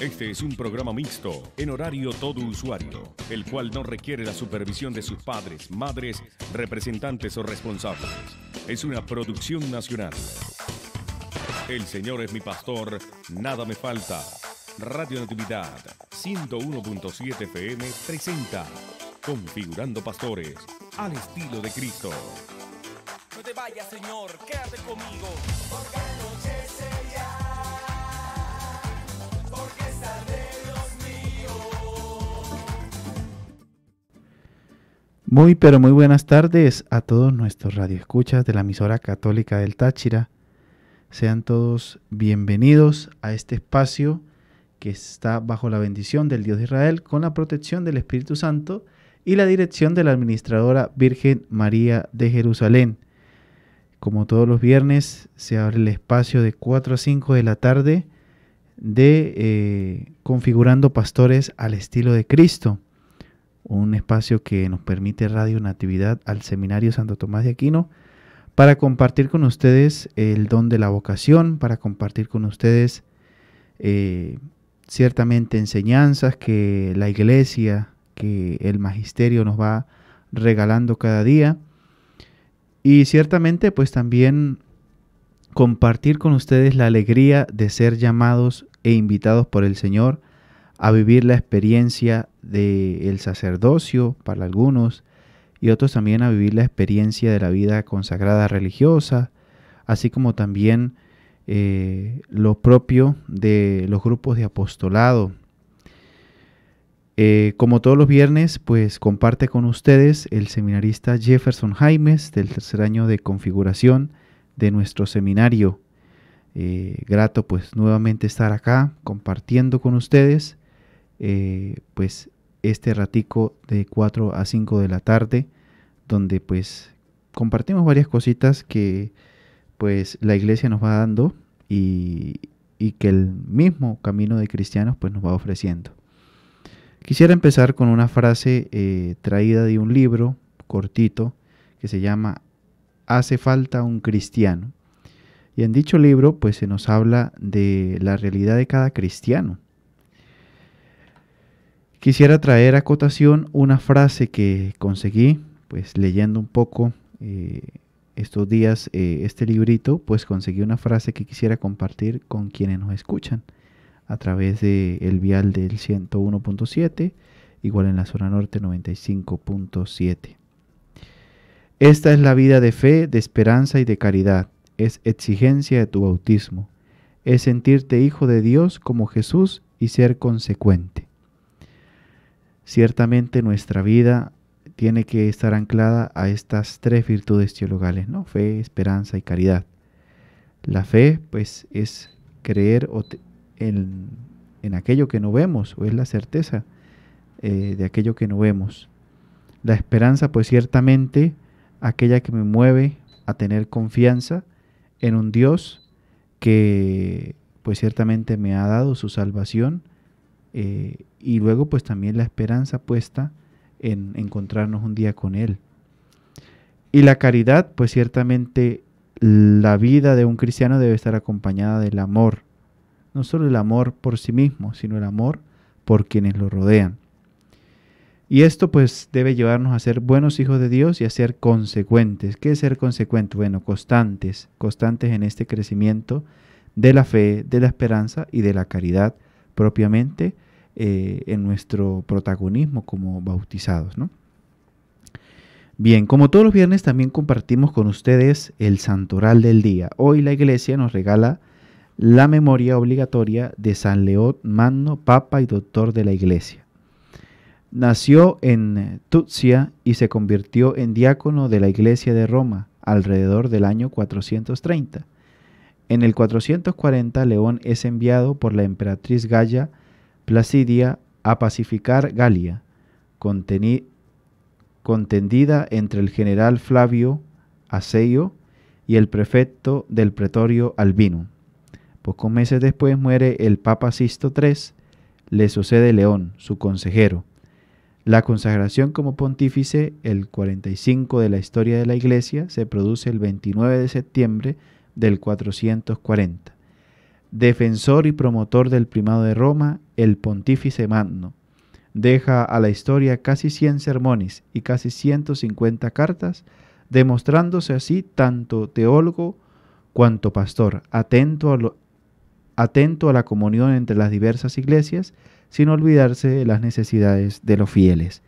Este es un programa mixto, en horario todo usuario, el cual no requiere la supervisión de sus padres, madres, representantes o responsables. Es una producción nacional. El Señor es mi pastor, nada me falta. Radio Natividad 101.7 PM presenta Configurando Pastores al estilo de Cristo. No te vayas, Señor, quédate conmigo. Muy pero muy buenas tardes a todos nuestros radioescuchas de la emisora católica del Táchira. Sean todos bienvenidos a este espacio que está bajo la bendición del Dios de Israel con la protección del Espíritu Santo y la dirección de la administradora Virgen María de Jerusalén. Como todos los viernes se abre el espacio de 4 a 5 de la tarde de eh, configurando pastores al estilo de Cristo un espacio que nos permite Radio Natividad al Seminario Santo Tomás de Aquino, para compartir con ustedes el don de la vocación, para compartir con ustedes eh, ciertamente enseñanzas que la iglesia, que el magisterio nos va regalando cada día. Y ciertamente pues también compartir con ustedes la alegría de ser llamados e invitados por el Señor a vivir la experiencia del sacerdocio para algunos y otros también a vivir la experiencia de la vida consagrada religiosa, así como también eh, lo propio de los grupos de apostolado. Eh, como todos los viernes, pues comparte con ustedes el seminarista Jefferson Jaimes del tercer año de configuración de nuestro seminario. Eh, grato pues nuevamente estar acá compartiendo con ustedes eh, pues este ratico de 4 a 5 de la tarde, donde pues compartimos varias cositas que pues la iglesia nos va dando y, que el mismo camino de cristianos pues nos va ofreciendo. Quisiera empezar con una frase eh, traída de un libro cortito que se llama Hace falta un cristiano. Y en dicho libro pues se nos habla de la realidad de cada cristiano. Quisiera traer a cotación una frase que conseguí, pues leyendo un poco eh, estos días eh, este librito, pues conseguí una frase que quisiera compartir con quienes nos escuchan a través del vial del 101.7, igual en la zona norte 95.7. Esta es la vida de fe, de esperanza y de caridad, es exigencia de tu bautismo, es sentirte hijo de Dios como Jesús y ser consecuente. Ciertamente nuestra vida tiene que estar anclada a estas tres virtudes teologales, ¿no? Fe, esperanza y caridad. La fe, pues, es creer en, aquello que no vemos, o es la certeza eh, de aquello que no vemos. La esperanza, pues, ciertamente, aquella que me mueve a tener confianza en un Dios que, pues, ciertamente me ha dado su salvación eh, y luego pues también la esperanza puesta en encontrarnos un día con Él. Y la caridad, pues ciertamente la vida de un cristiano debe estar acompañada del amor. No solo el amor por sí mismo, sino el amor por quienes lo rodean. Y esto pues debe llevarnos a ser buenos hijos de Dios y a ser consecuentes. ¿Qué es ser consecuente? Bueno, constantes, constantes en este crecimiento de la fe, de la esperanza y de la caridad propiamente eh, en nuestro protagonismo como bautizados. ¿no? Bien, como todos los viernes también compartimos con ustedes el santoral del día. Hoy la iglesia nos regala la memoria obligatoria de San León Magno, Papa y Doctor de la Iglesia. Nació en Tutsia y se convirtió en diácono de la Iglesia de Roma alrededor del año 430. En el 440 León es enviado por la emperatriz Gaya Placidia a pacificar Galia, contendida entre el general Flavio Aseio y el prefecto del pretorio Albino. Pocos meses después muere el Papa Sisto III, le sucede León, su consejero. La consagración como pontífice, el 45 de la historia de la Iglesia, se produce el 29 de septiembre del 440. Defensor y promotor del primado de Roma, el pontífice Magno. Deja a la historia casi 100 sermones y casi 150 cartas, demostrándose así tanto teólogo cuanto pastor, atento a, atento a la comunión entre las diversas iglesias, sin olvidarse de las necesidades de los fieles.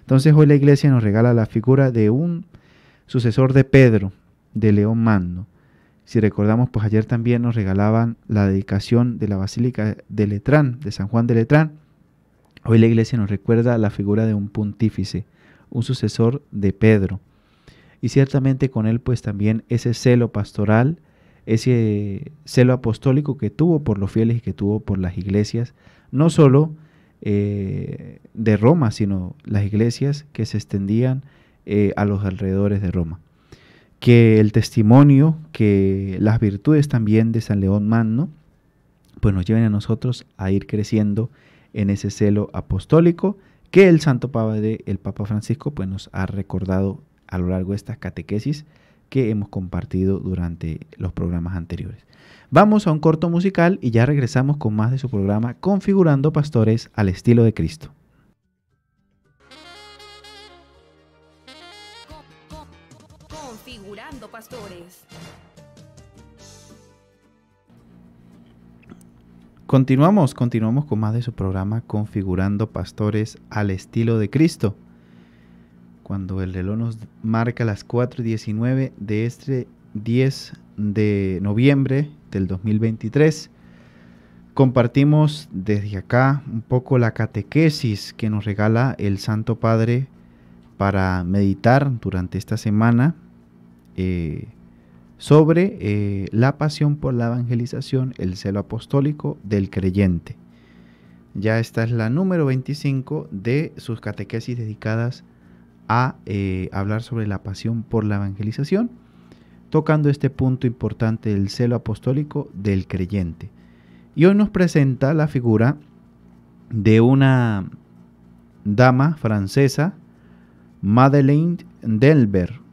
Entonces hoy la iglesia nos regala la figura de un sucesor de Pedro, de León Magno, si recordamos, pues ayer también nos regalaban la dedicación de la Basílica de Letrán, de San Juan de Letrán. Hoy la iglesia nos recuerda la figura de un pontífice, un sucesor de Pedro. Y ciertamente con él pues también ese celo pastoral, ese celo apostólico que tuvo por los fieles y que tuvo por las iglesias, no solo eh, de Roma, sino las iglesias que se extendían eh, a los alrededores de Roma que el testimonio, que las virtudes también de San León Magno, pues nos lleven a nosotros a ir creciendo en ese celo apostólico que el Santo Padre, el Papa Francisco, pues nos ha recordado a lo largo de estas catequesis que hemos compartido durante los programas anteriores. Vamos a un corto musical y ya regresamos con más de su programa Configurando Pastores al estilo de Cristo. Continuamos, continuamos con más de su programa Configurando Pastores al estilo de Cristo. Cuando el reloj nos marca las 4 de este 10 de noviembre del 2023, compartimos desde acá un poco la catequesis que nos regala el Santo Padre para meditar durante esta semana eh, sobre eh, la pasión por la evangelización, el celo apostólico del creyente. Ya esta es la número 25 de sus catequesis dedicadas a eh, hablar sobre la pasión por la evangelización, tocando este punto importante del celo apostólico del creyente. Y hoy nos presenta la figura de una dama francesa, Madeleine Delbert,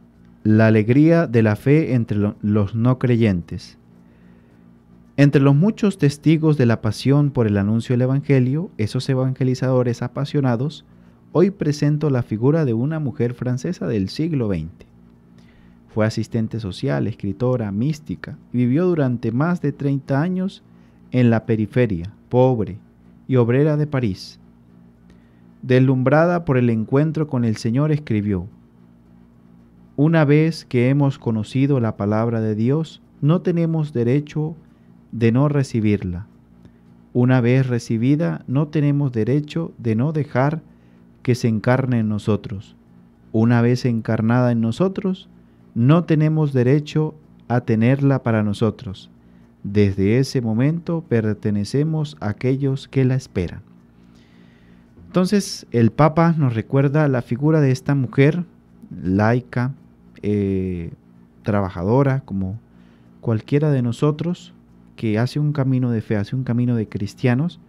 la alegría de la fe entre los no creyentes. Entre los muchos testigos de la pasión por el anuncio del Evangelio, esos evangelizadores apasionados, hoy presento la figura de una mujer francesa del siglo XX. Fue asistente social, escritora, mística, y vivió durante más de 30 años en la periferia, pobre y obrera de París. Deslumbrada por el encuentro con el Señor, escribió, una vez que hemos conocido la palabra de Dios, no tenemos derecho de no recibirla. Una vez recibida, no tenemos derecho de no dejar que se encarne en nosotros. Una vez encarnada en nosotros, no tenemos derecho a tenerla para nosotros. Desde ese momento pertenecemos a aquellos que la esperan. Entonces el Papa nos recuerda la figura de esta mujer laica, eh, trabajadora, como cualquiera de nosotros que hace un camino de fe, hace un camino de cristianos,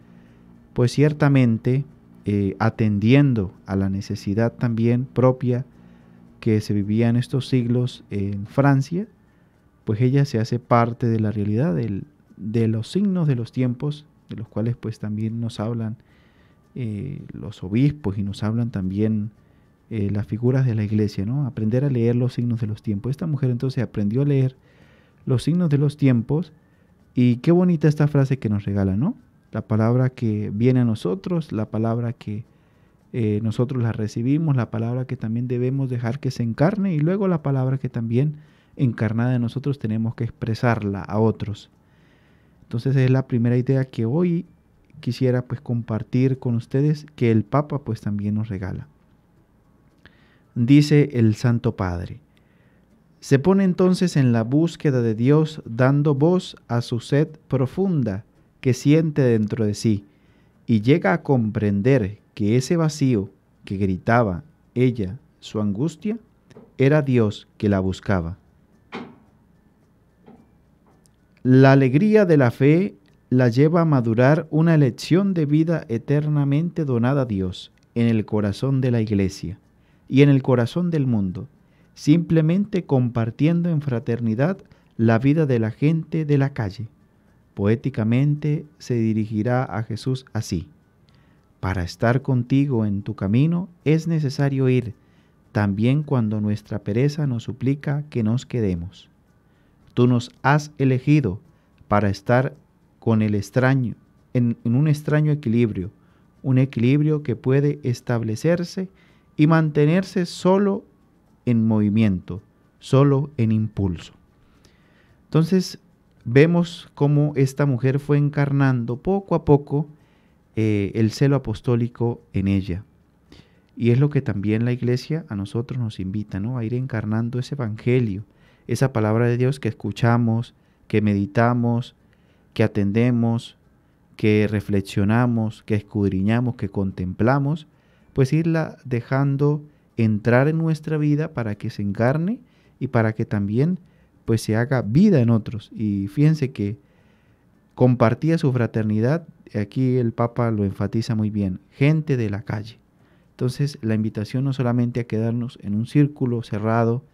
pues ciertamente eh, atendiendo a la necesidad también propia que se vivía en estos siglos en Francia, pues ella se hace parte de la realidad, de los signos de los tiempos, de los cuales pues también nos hablan eh, los obispos y nos hablan también eh, las figuras de la iglesia, ¿no? Aprender a leer los signos de los tiempos. Esta mujer entonces aprendió a leer los signos de los tiempos y qué bonita esta frase que nos regala, ¿no? La palabra que viene a nosotros, la palabra que eh, nosotros la recibimos, la palabra que también debemos dejar que se encarne y luego la palabra que también encarnada en nosotros tenemos que expresarla a otros. Entonces es la primera idea que hoy quisiera pues compartir con ustedes que el Papa pues también nos regala dice el Santo Padre. Se pone entonces en la búsqueda de Dios dando voz a su sed profunda que siente dentro de sí y llega a comprender que ese vacío que gritaba ella su angustia era Dios que la buscaba. La alegría de la fe la lleva a madurar una lección de vida eternamente donada a Dios en el corazón de la iglesia y en el corazón del mundo, simplemente compartiendo en fraternidad la vida de la gente de la calle. Poéticamente se dirigirá a Jesús así. Para estar contigo en tu camino es necesario ir, también cuando nuestra pereza nos suplica que nos quedemos. Tú nos has elegido para estar con el extraño, en, un extraño equilibrio, un equilibrio que puede establecerse y mantenerse solo en movimiento, solo en impulso. Entonces vemos cómo esta mujer fue encarnando poco a poco eh, el celo apostólico en ella. Y es lo que también la iglesia a nosotros nos invita, ¿no? A ir encarnando ese evangelio, esa palabra de Dios que escuchamos, que meditamos, que atendemos, que reflexionamos, que escudriñamos, que contemplamos pues irla dejando entrar en nuestra vida para que se encarne y para que también pues se haga vida en otros. Y fíjense que compartía su fraternidad, aquí el Papa lo enfatiza muy bien, gente de la calle. Entonces la invitación no solamente a quedarnos en un círculo cerrado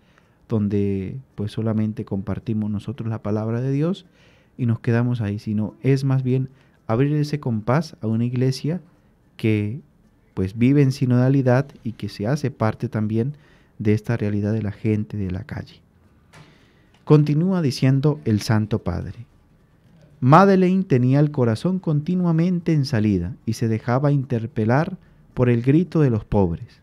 donde pues solamente compartimos nosotros la palabra de Dios y nos quedamos ahí, sino es más bien abrir ese compás a una iglesia que pues vive en sinodalidad y que se hace parte también de esta realidad de la gente de la calle. Continúa diciendo el Santo Padre. Madeleine tenía el corazón continuamente en salida y se dejaba interpelar por el grito de los pobres.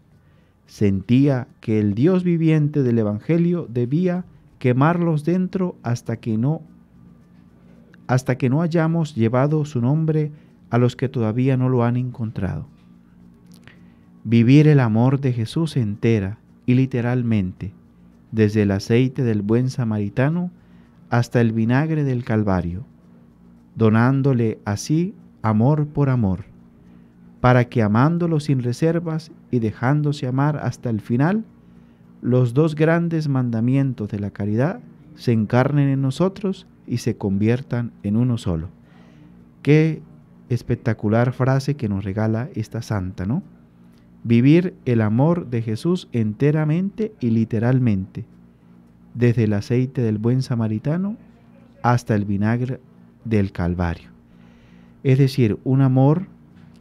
Sentía que el Dios viviente del Evangelio debía quemarlos dentro hasta que no hasta que no hayamos llevado su nombre a los que todavía no lo han encontrado. Vivir el amor de Jesús entera y literalmente, desde el aceite del buen samaritano hasta el vinagre del Calvario, donándole así amor por amor, para que amándolo sin reservas y dejándose amar hasta el final, los dos grandes mandamientos de la caridad se encarnen en nosotros y se conviertan en uno solo. Qué espectacular frase que nos regala esta santa, ¿no? Vivir el amor de Jesús enteramente y literalmente, desde el aceite del buen samaritano hasta el vinagre del Calvario. Es decir, un amor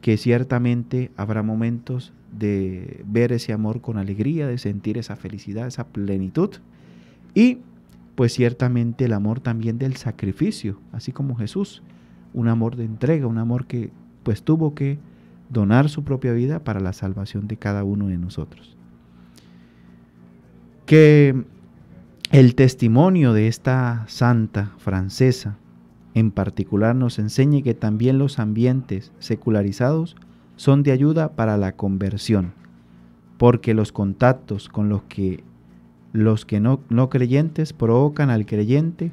que ciertamente habrá momentos de ver ese amor con alegría, de sentir esa felicidad, esa plenitud. Y pues ciertamente el amor también del sacrificio, así como Jesús, un amor de entrega, un amor que pues tuvo que donar su propia vida para la salvación de cada uno de nosotros. Que el testimonio de esta santa francesa en particular nos enseñe que también los ambientes secularizados son de ayuda para la conversión, porque los contactos con los que los que no, no creyentes provocan al creyente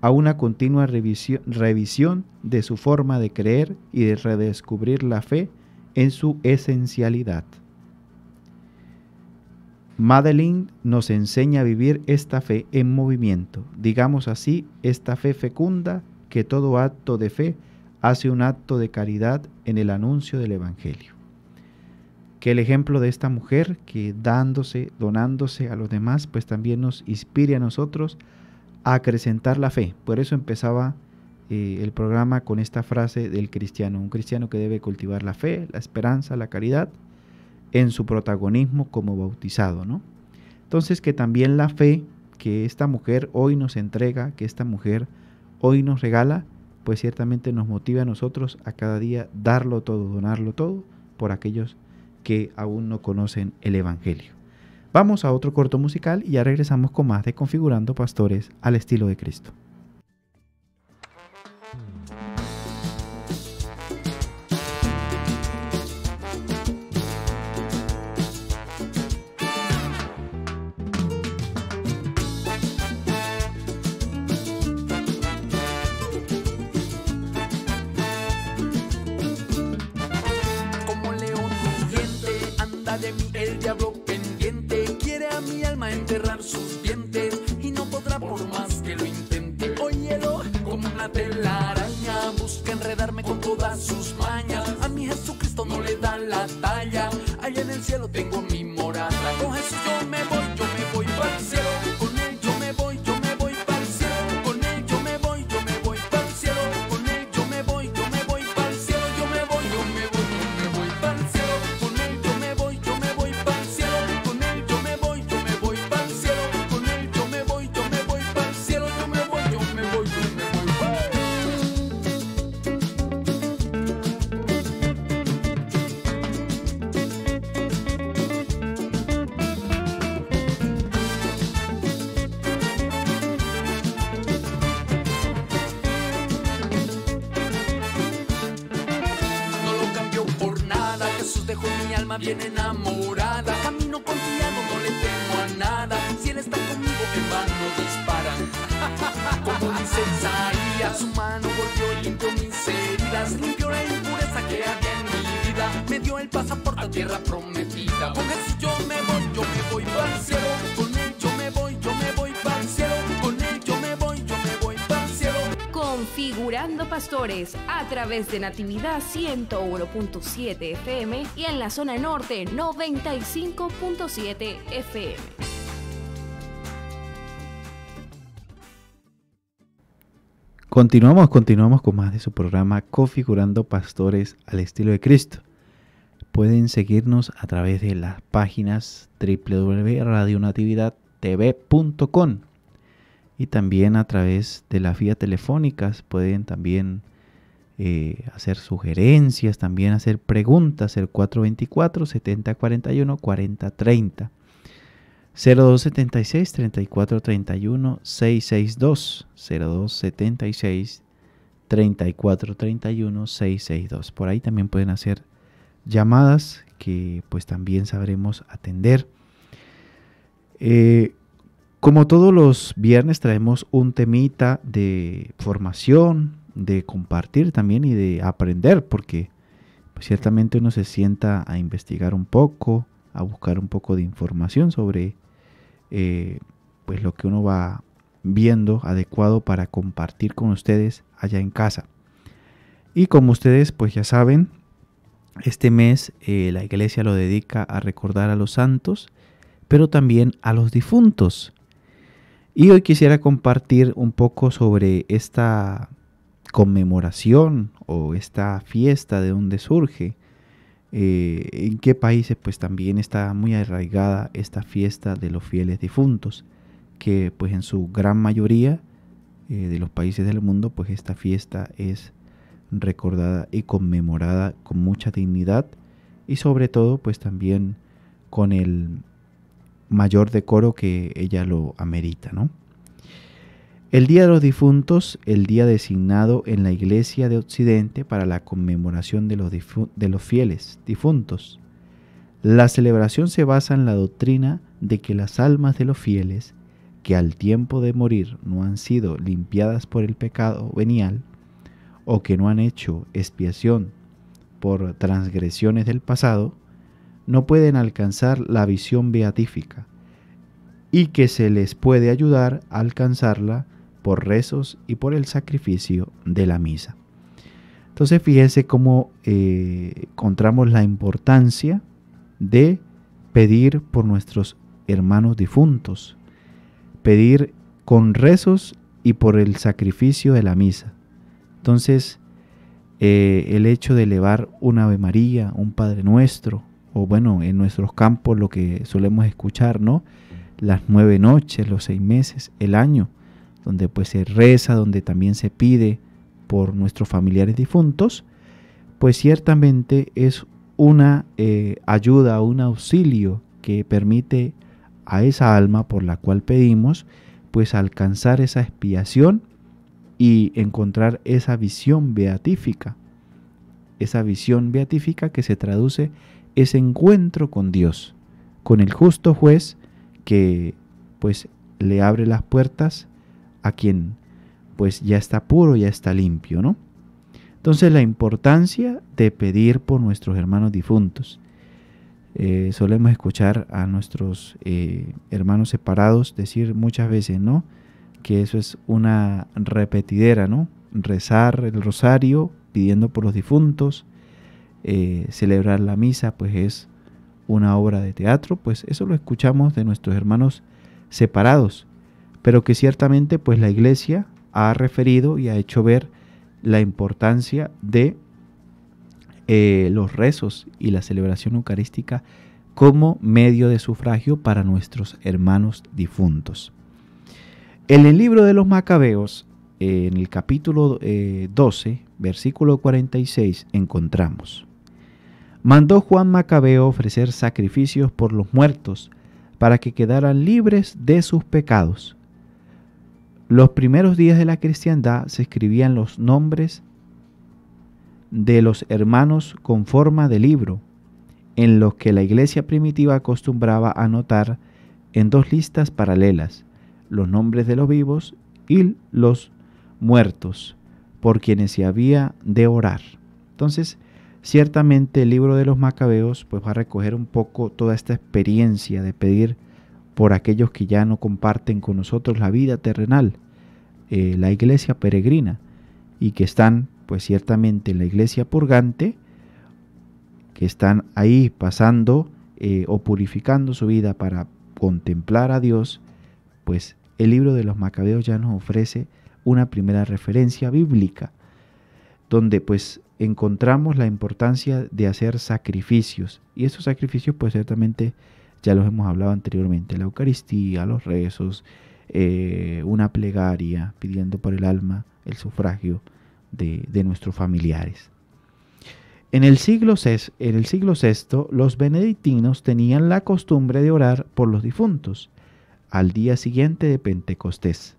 a una continua revisión, de su forma de creer y de redescubrir la fe en su esencialidad. Madeline nos enseña a vivir esta fe en movimiento, digamos así, esta fe fecunda que todo acto de fe hace un acto de caridad en el anuncio del Evangelio. Que el ejemplo de esta mujer que dándose, donándose a los demás, pues también nos inspire a nosotros acrecentar la fe. Por eso empezaba eh, el programa con esta frase del cristiano, un cristiano que debe cultivar la fe, la esperanza, la caridad en su protagonismo como bautizado, ¿no? Entonces que también la fe que esta mujer hoy nos entrega, que esta mujer hoy nos regala, pues ciertamente nos motiva a nosotros a cada día darlo todo, donarlo todo por aquellos que aún no conocen el Evangelio. Vamos a otro corto musical y ya regresamos con más de Configurando Pastores al estilo de Cristo. enterrar sus dientes y no podrá por más que lo intente. Óyelo como una telaraña, busca enredarme con todas sus mañas. A mi Jesucristo no le da la talla, allá en el cielo tengo mi morada. Con Jesús yo me voy. mi alma viene enamorada. Camino confiado, no le temo a nada. Si él está conmigo, en vano disparan. Como dice Isaías, su mano volvió y limpió mis heridas. Limpió la impureza que había en mi vida. Me dio el pasaporte a tierra prometida. Con eso yo me voy, yo me voy para el cielo. Configurando Pastores a través de Natividad 101.7 FM y en la zona norte 95.7 FM. Continuamos, continuamos con más de su programa Configurando Pastores al estilo de Cristo. Pueden seguirnos a través de las páginas www.radionatividadtv.com y también a través de las vías telefónicas pueden también eh, hacer sugerencias, también hacer preguntas, el 424-7041-4030. 0276 3431 662 0276 3431 662 por ahí también pueden hacer llamadas que pues también sabremos atender eh, como todos los viernes traemos un temita de formación, de compartir también y de aprender, porque pues, ciertamente uno se sienta a investigar un poco, a buscar un poco de información sobre eh, pues lo que uno va viendo adecuado para compartir con ustedes allá en casa. Y como ustedes pues ya saben, este mes eh, la iglesia lo dedica a recordar a los santos, pero también a los difuntos. Y hoy quisiera compartir un poco sobre esta conmemoración o esta fiesta de donde surge, eh, en qué países pues también está muy arraigada esta fiesta de los fieles difuntos, que pues en su gran mayoría eh, de los países del mundo pues esta fiesta es recordada y conmemorada con mucha dignidad y sobre todo pues también con el mayor decoro que ella lo amerita, ¿no? El Día de los Difuntos, el día designado en la Iglesia de Occidente para la conmemoración de los, de los fieles difuntos. La celebración se basa en la doctrina de que las almas de los fieles, que al tiempo de morir no han sido limpiadas por el pecado venial, o que no han hecho expiación por transgresiones del pasado, no pueden alcanzar la visión beatífica y que se les puede ayudar a alcanzarla por rezos y por el sacrificio de la misa. Entonces fíjese cómo eh, encontramos la importancia de pedir por nuestros hermanos difuntos, pedir con rezos y por el sacrificio de la misa. Entonces, eh, el hecho de elevar un Ave María, un Padre Nuestro, o bueno, en nuestros campos lo que solemos escuchar, ¿no? Las nueve noches, los seis meses, el año, donde pues se reza, donde también se pide por nuestros familiares difuntos, pues ciertamente es una eh, ayuda, un auxilio que permite a esa alma por la cual pedimos, pues alcanzar esa expiación y encontrar esa visión beatífica, esa visión beatífica que se traduce en ese encuentro con Dios, con el justo juez que pues le abre las puertas a quien pues ya está puro, ya está limpio, ¿no? Entonces la importancia de pedir por nuestros hermanos difuntos. Eh, solemos escuchar a nuestros eh, hermanos separados decir muchas veces, ¿no? Que eso es una repetidera, ¿no? Rezar el rosario pidiendo por los difuntos, eh, celebrar la misa, pues es una obra de teatro, pues eso lo escuchamos de nuestros hermanos separados, pero que ciertamente pues la iglesia ha referido y ha hecho ver la importancia de eh, los rezos y la celebración eucarística como medio de sufragio para nuestros hermanos difuntos. En el libro de los Macabeos, eh, en el capítulo 12, versículo 46, encontramos, mandó Juan Macabeo ofrecer sacrificios por los muertos, para que quedaran libres de sus pecados. Los primeros días de la cristiandad se escribían los nombres de los hermanos con forma de libro, en los que la iglesia primitiva acostumbraba anotar en dos listas paralelas los nombres de los vivos y los muertos, por quienes se había de orar. Entonces, Ciertamente el libro de los macabeos pues va a recoger un poco toda esta experiencia de pedir por aquellos que ya no comparten con nosotros la vida terrenal, eh, la iglesia peregrina y que están pues ciertamente en la iglesia purgante, que están ahí pasando eh, o purificando su vida para contemplar a Dios, pues el libro de los macabeos ya nos ofrece una primera referencia bíblica donde pues encontramos la importancia de hacer sacrificios. Y esos sacrificios pues ciertamente ya los hemos hablado anteriormente, la Eucaristía, los rezos, eh, una plegaria pidiendo por el alma el sufragio de, nuestros familiares. En el, siglo VI, en el siglo VI, los benedictinos tenían la costumbre de orar por los difuntos al día siguiente de Pentecostés.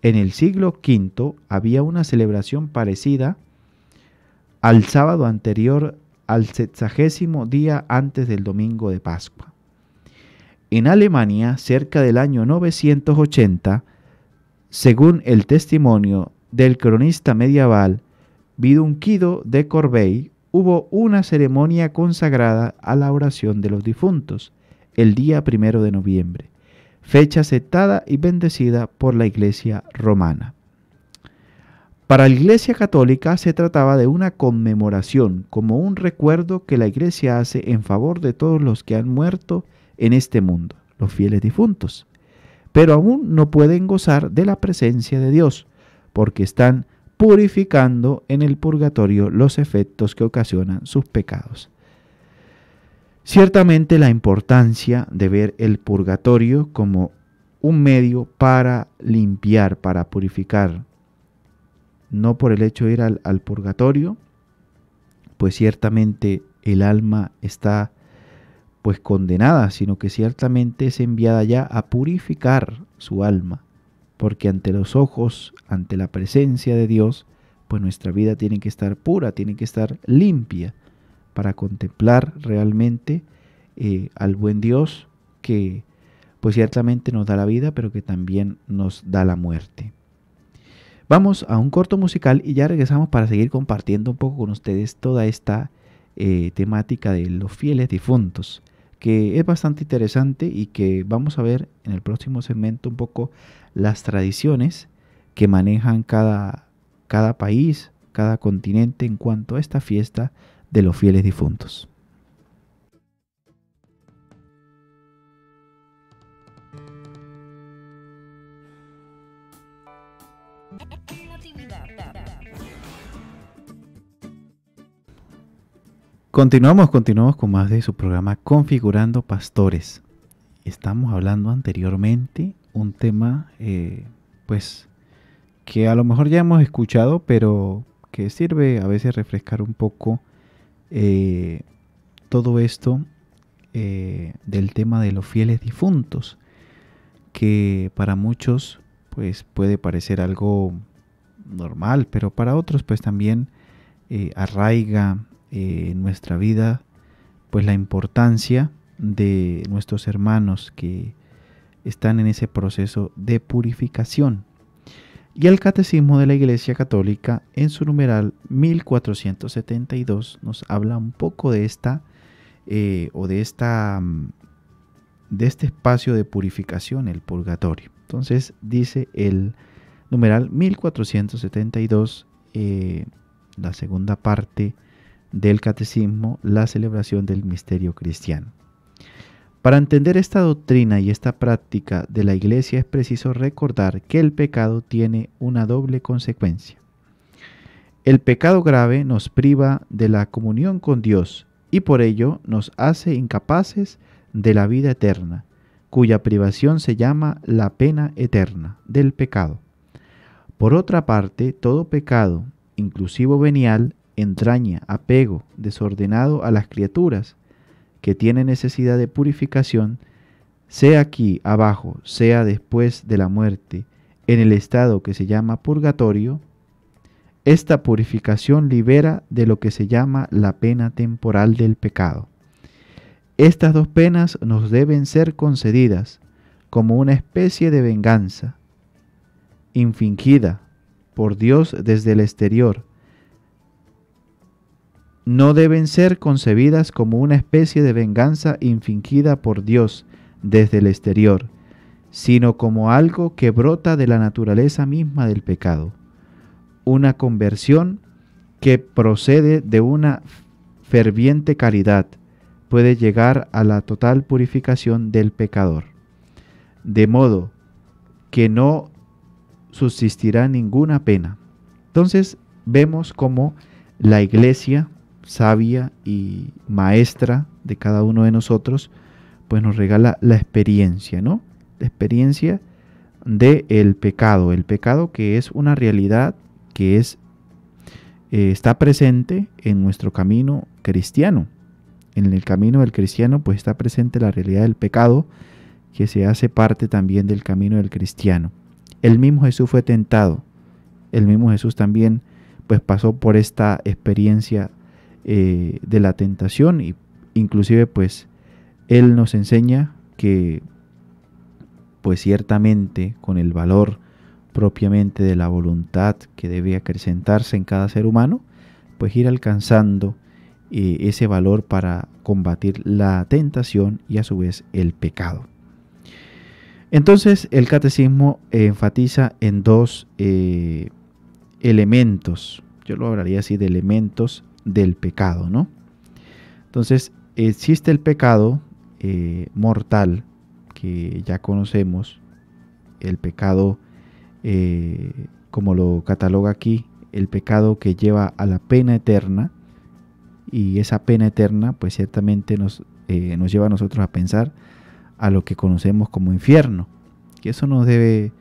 En el siglo V había una celebración parecida al sábado anterior al sexagésimo día antes del domingo de Pascua. En Alemania, cerca del año 980, según el testimonio del cronista medieval Vidunquido de Corbey, hubo una ceremonia consagrada a la oración de los difuntos, el día primero de noviembre, fecha aceptada y bendecida por la Iglesia romana. Para la Iglesia Católica se trataba de una conmemoración, como un recuerdo que la Iglesia hace en favor de todos los que han muerto en este mundo, los fieles difuntos. Pero aún no pueden gozar de la presencia de Dios, porque están purificando en el purgatorio los efectos que ocasionan sus pecados. Ciertamente la importancia de ver el purgatorio como un medio para limpiar, para purificar no por el hecho de ir al, purgatorio, pues ciertamente el alma está pues condenada, sino que ciertamente es enviada ya a purificar su alma, porque ante los ojos, ante la presencia de Dios, pues nuestra vida tiene que estar pura, tiene que estar limpia para contemplar realmente eh, al buen Dios que pues ciertamente nos da la vida, pero que también nos da la muerte. Vamos a un corto musical y ya regresamos para seguir compartiendo un poco con ustedes toda esta eh, temática de los fieles difuntos, que es bastante interesante y que vamos a ver en el próximo segmento un poco las tradiciones que manejan cada, cada país, cada continente en cuanto a esta fiesta de los fieles difuntos. Continuamos, continuamos con más de su programa Configurando Pastores. Estamos hablando anteriormente un tema, eh, pues, que a lo mejor ya hemos escuchado, pero que sirve a veces refrescar un poco eh, todo esto eh, del tema de los fieles difuntos, que para muchos, pues, puede parecer algo normal, pero para otros, pues, también arraiga en nuestra vida pues la importancia de nuestros hermanos que están en ese proceso de purificación. Y el Catecismo de la Iglesia Católica en su numeral 1472 nos habla un poco de esta eh, o de esta mm, de este espacio de purificación, el purgatorio. Entonces dice el numeral 1472, eh, la segunda parte del catecismo la celebración del misterio cristiano. Para entender esta doctrina y esta práctica de la Iglesia es preciso recordar que el pecado tiene una doble consecuencia. El pecado grave nos priva de la comunión con Dios y por ello nos hace incapaces de la vida eterna, cuya privación se llama la pena eterna del pecado. Por otra parte, todo pecado, inclusivo venial, entraña apego desordenado a las criaturas que tienen necesidad de purificación, sea aquí abajo, sea después de la muerte, en el estado que se llama purgatorio, esta purificación libera de lo que se llama la pena temporal del pecado. Estas dos penas nos deben ser concedidas como una especie de venganza, infingida por Dios desde el exterior, no deben ser concebidas como una especie de venganza infingida por Dios desde el exterior, sino como algo que brota de la naturaleza misma del pecado, una conversión que procede de una ferviente caridad, puede llegar a la total purificación del pecador, de modo que no subsistirá ninguna pena. Entonces vemos cómo la iglesia sabia y maestra de cada uno de nosotros, pues nos regala la experiencia, ¿no? La experiencia del pecado, el pecado que es una realidad que es, eh, está presente en nuestro camino cristiano. En el camino del cristiano pues está presente la realidad del pecado que se hace parte también del camino del cristiano. El mismo Jesús fue tentado, el mismo Jesús también pues pasó por esta experiencia eh, de la tentación y inclusive pues él nos enseña que pues ciertamente con el valor propiamente de la voluntad que debe acrecentarse en cada ser humano, pues ir alcanzando eh, ese valor para combatir la tentación y a su vez el pecado. Entonces el catecismo enfatiza en dos eh, elementos, yo lo hablaría así de elementos del pecado, ¿no? Entonces, existe el pecado eh, mortal que ya conocemos, el pecado, eh, como lo cataloga aquí, el pecado que lleva a la pena eterna, y esa pena eterna, pues ciertamente nos, eh, nos lleva a nosotros a pensar a lo que conocemos como infierno, que eso no debe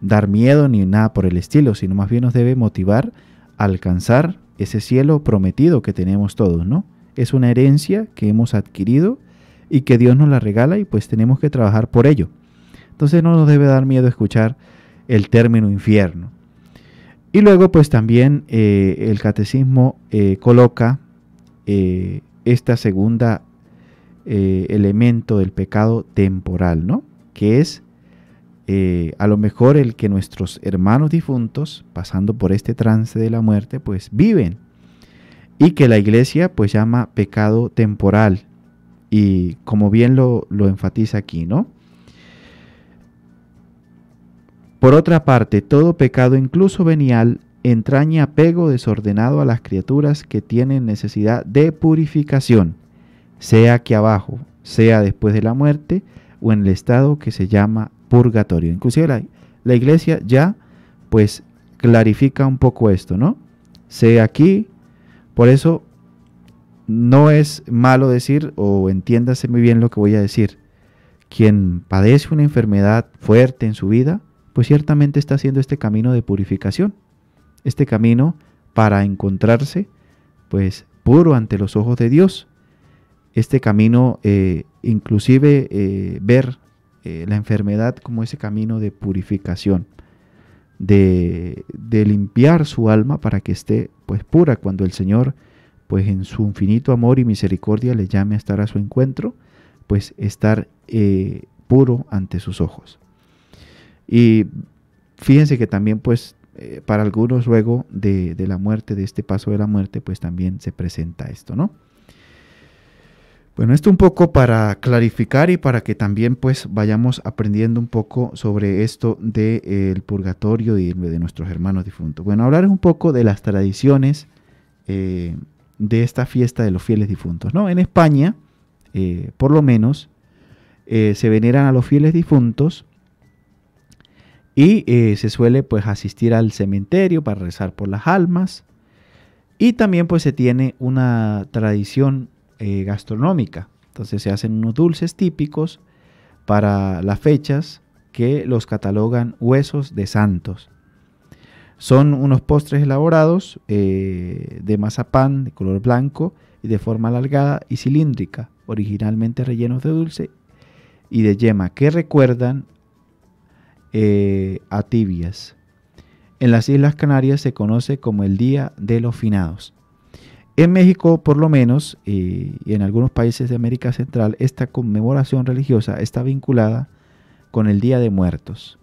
dar miedo ni nada por el estilo, sino más bien nos debe motivar a alcanzar ese cielo prometido que tenemos todos, ¿no? Es una herencia que hemos adquirido y que Dios nos la regala y pues tenemos que trabajar por ello. Entonces no nos debe dar miedo escuchar el término infierno. Y luego pues también eh, el catecismo eh, coloca eh, este segundo elemento del pecado temporal, ¿no? Que es eh, a lo mejor el que nuestros hermanos difuntos, pasando por este trance de la muerte, pues viven. Y que la iglesia pues llama pecado temporal. Y como bien lo, lo enfatiza aquí, ¿no? Por otra parte, todo pecado, incluso venial, entraña apego desordenado a las criaturas que tienen necesidad de purificación, sea aquí abajo, sea después de la muerte o en el estado que se llama purgatorio. Inclusive la, iglesia ya pues clarifica un poco esto, ¿no? Sé aquí, por eso no es malo decir, o entiéndase muy bien lo que voy a decir, quien padece una enfermedad fuerte en su vida, pues ciertamente está haciendo este camino de purificación, este camino para encontrarse pues puro ante los ojos de Dios, este camino eh, inclusive eh, ver eh, la enfermedad como ese camino de purificación, de, de, limpiar su alma para que esté pues pura cuando el Señor pues en su infinito amor y misericordia le llame a estar a su encuentro, pues estar eh, puro ante sus ojos. Y fíjense que también pues eh, para algunos luego de, de la muerte, de este paso de la muerte, pues también se presenta esto, ¿no? Bueno, esto un poco para clarificar y para que también pues vayamos aprendiendo un poco sobre esto del eh, purgatorio y de nuestros hermanos difuntos. Bueno, hablar un poco de las tradiciones eh, de esta fiesta de los fieles difuntos. ¿no? En España, eh, por lo menos, se veneran a los fieles difuntos y se suele pues asistir al cementerio para rezar por las almas. Y también pues se tiene una tradición eh, gastronómica. Entonces se hacen unos dulces típicos para las fechas que los catalogan huesos de santos. Son unos postres elaborados de eh, de mazapán de color blanco y de forma alargada y cilíndrica, originalmente rellenos de dulce y de yema, que recuerdan eh, a tibias. En las Islas Canarias se conoce como el Día de los Finados. En México, por lo menos, y, en algunos países de América Central, esta conmemoración religiosa está vinculada con el Día de Muertos.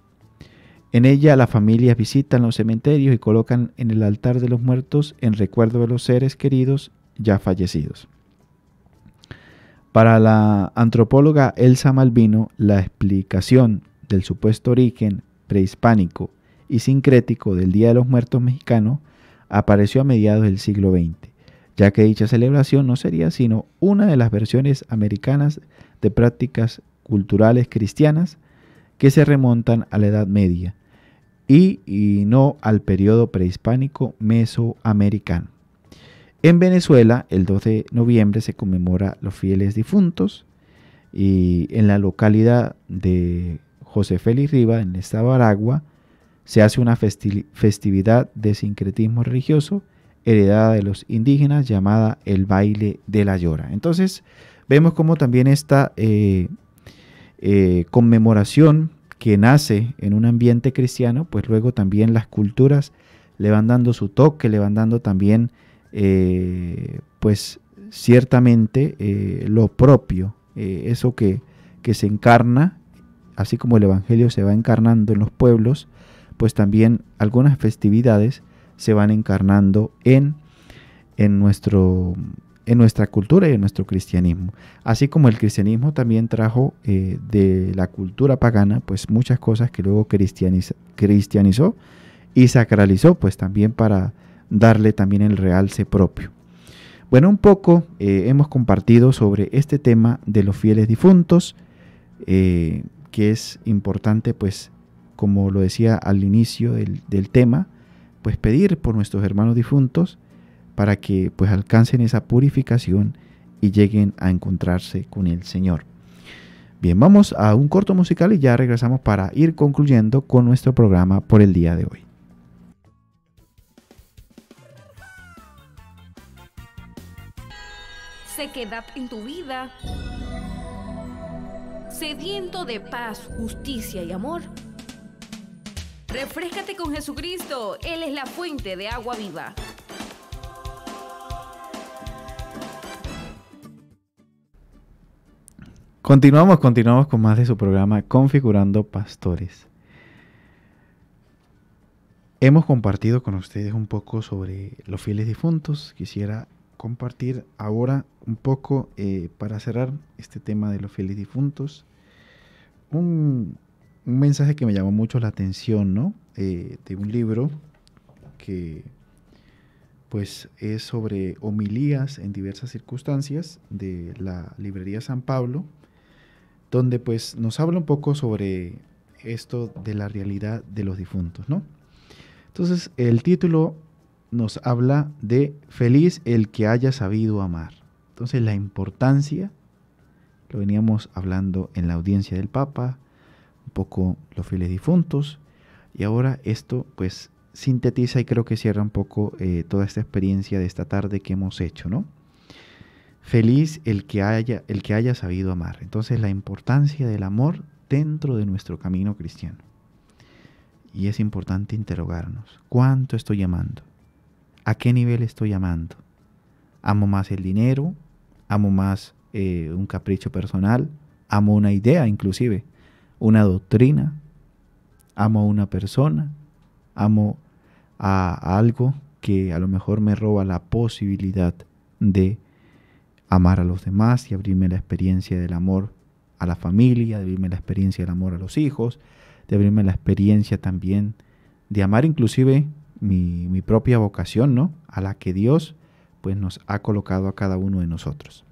En ella las familias visitan los cementerios y colocan en el altar de los muertos en recuerdo de los seres queridos ya fallecidos. Para la antropóloga Elsa Malvino, la explicación del supuesto origen prehispánico y sincrético del Día de los Muertos mexicano apareció a mediados del siglo XX ya que dicha celebración no sería sino una de las versiones americanas de prácticas culturales cristianas que se remontan a la Edad Media y, no al periodo prehispánico mesoamericano. En Venezuela, el 12 de noviembre se conmemora los fieles difuntos y en la localidad de José Félix Riva, en el estado de Aragua, se hace una festividad de sincretismo religioso heredada de los indígenas llamada el baile de la llora. Entonces vemos cómo también esta eh, eh, conmemoración que nace en un ambiente cristiano, pues luego también las culturas le van dando su toque, le van dando también, eh, pues ciertamente lo propio, eso que, que se encarna, así como el Evangelio se va encarnando en los pueblos, pues también algunas festividades se van encarnando en, en, nuestro, en nuestra cultura y en nuestro cristianismo. Así como el cristianismo también trajo eh, de la cultura pagana, pues muchas cosas que luego cristianizó y sacralizó, pues también para darle también el realce propio. Bueno, un poco eh, hemos compartido sobre este tema de los fieles difuntos, eh, que es importante, pues, como lo decía al inicio del, del tema, pues pedir por nuestros hermanos difuntos para que pues alcancen esa purificación y lleguen a encontrarse con el Señor. Bien, vamos a un corto musical y ya regresamos para ir concluyendo con nuestro programa por el día de hoy. queda en tu vida, sediento de paz, justicia y amor Refrescate con Jesucristo, Él es la fuente de agua viva. Continuamos, continuamos con más de su programa Configurando Pastores. Hemos compartido con ustedes un poco sobre los fieles difuntos. Quisiera compartir ahora un poco eh, para cerrar este tema de los fieles difuntos. Un, un mensaje que me llamó mucho la atención, ¿no? Eh, de un libro que pues es sobre homilías en diversas circunstancias de la librería San Pablo, donde pues nos habla un poco sobre esto de la realidad de los difuntos, ¿no? Entonces, el título nos habla de feliz el que haya sabido amar. Entonces, la importancia, lo veníamos hablando en la audiencia del Papa, poco los fieles difuntos. Y ahora esto pues sintetiza y creo que cierra un poco eh, toda esta experiencia de esta tarde que hemos hecho, ¿no? Feliz el que, haya, el que haya sabido amar. Entonces la importancia del amor dentro de nuestro camino cristiano. Y es importante interrogarnos, ¿cuánto estoy amando? ¿A qué nivel estoy amando? ¿Amo más el dinero? ¿Amo más eh, un capricho personal? ¿Amo una idea inclusive? una doctrina, amo a una persona, amo a algo que a lo mejor me roba la posibilidad de amar a los demás y abrirme la experiencia del amor a la familia, de abrirme la experiencia del amor a los hijos, de abrirme la experiencia también de amar inclusive mi, mi propia vocación, ¿no? A la que Dios pues nos ha colocado a cada uno de nosotros.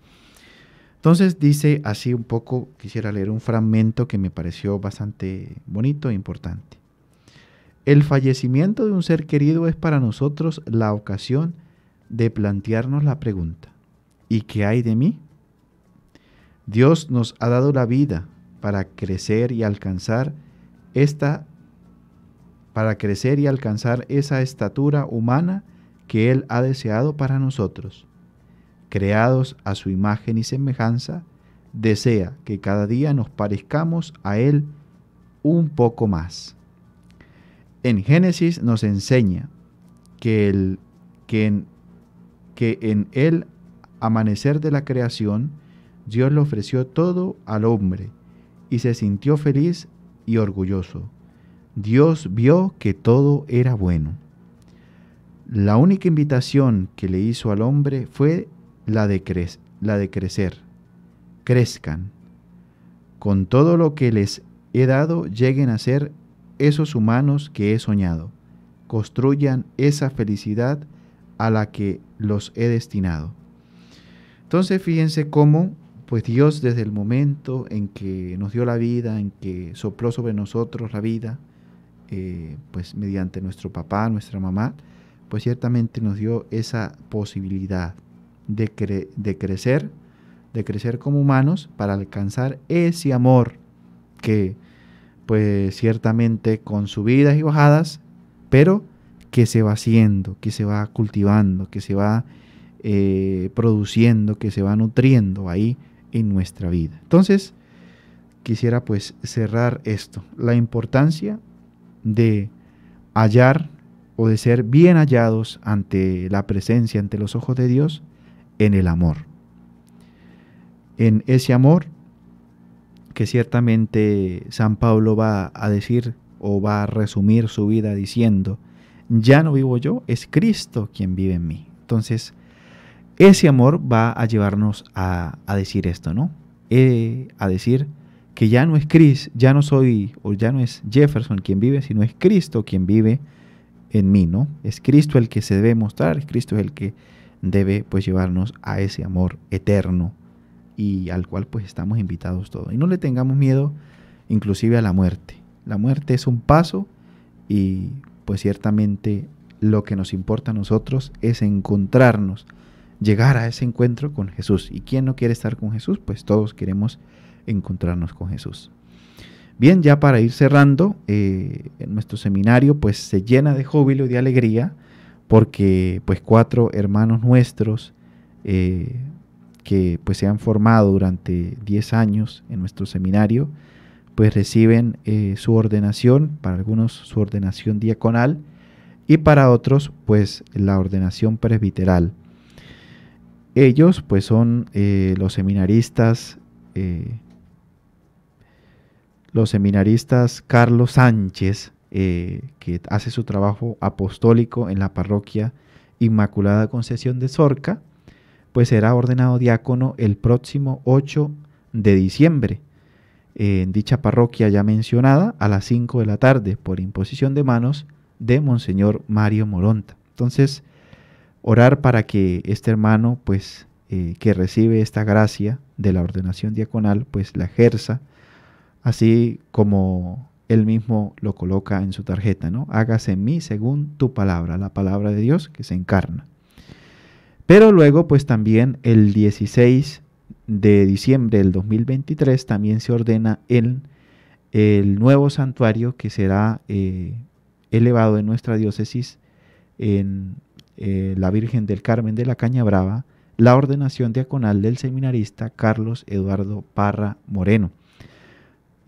Entonces dice así un poco, quisiera leer un fragmento que me pareció bastante bonito e importante. El fallecimiento de un ser querido es para nosotros la ocasión de plantearnos la pregunta, ¿y qué hay de mí? Dios nos ha dado la vida para crecer y alcanzar esta para crecer y alcanzar esa estatura humana que él ha deseado para nosotros creados a su imagen y semejanza, desea que cada día nos parezcamos a Él un poco más. En Génesis nos enseña que, el, que en el amanecer de la creación, Dios le ofreció todo al hombre y se sintió feliz y orgulloso. Dios vio que todo era bueno. La única invitación que le hizo al hombre fue la de, la de crecer, crezcan. Con todo lo que les he dado, lleguen a ser esos humanos que he soñado. Construyan esa felicidad a la que los he destinado. Entonces fíjense cómo pues Dios desde el momento en que nos dio la vida, en que sopló sobre nosotros la vida, eh, pues mediante nuestro papá, nuestra mamá, pues ciertamente nos dio esa posibilidad de, crecer, de crecer como humanos para alcanzar ese amor que pues ciertamente con subidas y bajadas, pero que se va haciendo, que se va cultivando, que se va eh, produciendo, que se va nutriendo ahí en nuestra vida. Entonces, quisiera pues cerrar esto, la importancia de hallar o de ser bien hallados ante la presencia, ante los ojos de Dios, en el amor. En ese amor que ciertamente San Pablo va a decir o va a resumir su vida diciendo, ya no vivo yo, es Cristo quien vive en mí. Entonces, ese amor va a llevarnos a, a decir esto, ¿no? a decir que ya no es Cristo, ya no soy, o ya no es Jefferson quien vive, sino es Cristo quien vive en mí, ¿no? Es Cristo el que se debe mostrar, es Cristo el que debe pues llevarnos a ese amor eterno y al cual pues estamos invitados todos. Y no le tengamos miedo inclusive a la muerte. La muerte es un paso y pues ciertamente lo que nos importa a nosotros es encontrarnos, llegar a ese encuentro con Jesús. ¿Y quién no quiere estar con Jesús? Pues todos queremos encontrarnos con Jesús. Bien, ya para ir cerrando, eh, nuestro seminario pues se llena de júbilo y de alegría porque pues cuatro hermanos nuestros eh, que pues se han formado durante 10 años en nuestro seminario, pues reciben eh, su ordenación, para algunos su ordenación diaconal y para otros pues la ordenación presbiteral. Ellos pues son eh, los seminaristas, los seminaristas Carlos Sánchez, eh, que hace su trabajo apostólico en la parroquia Inmaculada Concesión de Sorca, pues será ordenado diácono el próximo 8 de diciembre en dicha parroquia ya mencionada a las 5 de la tarde por imposición de manos de Monseñor Mario Moronta. Entonces, orar para que este hermano, pues, eh, que recibe esta gracia de la ordenación diaconal, pues la ejerza, así como él mismo lo coloca en su tarjeta, ¿no? Hágase en mí según tu palabra, la palabra de Dios que se encarna. Pero luego, pues también el 16 de diciembre del 2023 también se ordena el, el nuevo santuario que será eh, elevado en nuestra diócesis en eh, la Virgen del Carmen de la Caña Brava, la ordenación diaconal del seminarista Carlos Eduardo Parra Moreno.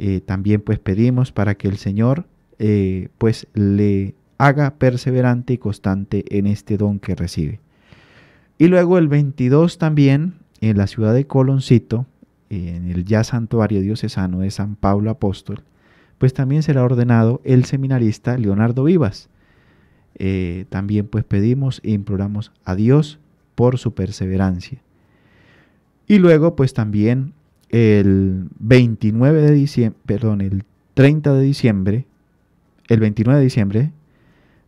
Eh, también pues pedimos para que el Señor eh, pues le haga perseverante y constante en este don que recibe. Y luego el 22 también en la ciudad de Coloncito, en el ya santuario diocesano de San Pablo Apóstol, pues también será ordenado el seminarista Leonardo Vivas. Eh, también pues pedimos e imploramos a Dios por su perseverancia. Y luego pues también el 29 de diciembre, perdón, el 30 de diciembre, el 29 de diciembre,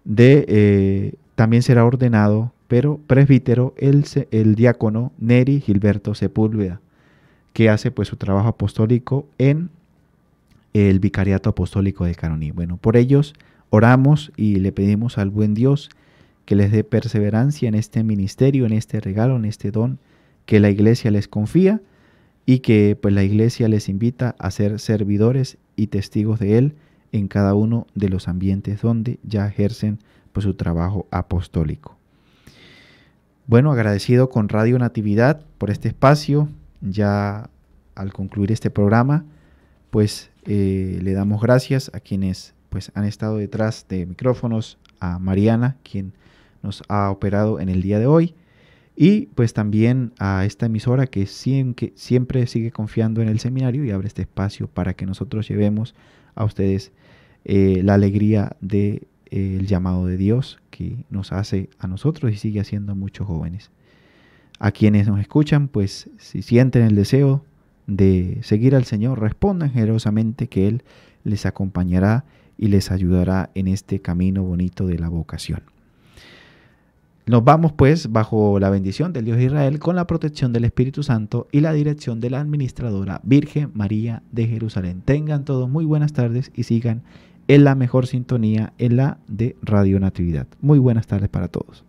de, eh, también será ordenado, pero presbítero, el, el diácono Neri Gilberto Sepúlveda, que hace pues su trabajo apostólico en el Vicariato Apostólico de Caroní. Bueno, por ellos oramos y le pedimos al buen Dios que les dé perseverancia en este ministerio, en este regalo, en este don que la iglesia les confía y que pues la iglesia les invita a ser servidores y testigos de él en cada uno de los ambientes donde ya ejercen pues, su trabajo apostólico. Bueno, agradecido con Radio Natividad por este espacio. Ya al concluir este programa, pues eh, le damos gracias a quienes pues han estado detrás de micrófonos, a Mariana, quien nos ha operado en el día de hoy, y pues también a esta emisora que siempre, sigue confiando en el seminario y abre este espacio para que nosotros llevemos a ustedes eh, la alegría del eh, llamado de Dios que nos hace a nosotros y sigue haciendo a muchos jóvenes. A quienes nos escuchan, pues si sienten el deseo de seguir al Señor, respondan generosamente que Él les acompañará y les ayudará en este camino bonito de la vocación. Nos vamos pues bajo la bendición del Dios Israel con la protección del Espíritu Santo y la dirección de la administradora Virgen María de Jerusalén. Tengan todos muy buenas tardes y sigan en la mejor sintonía, en la de Radio Natividad. Muy buenas tardes para todos.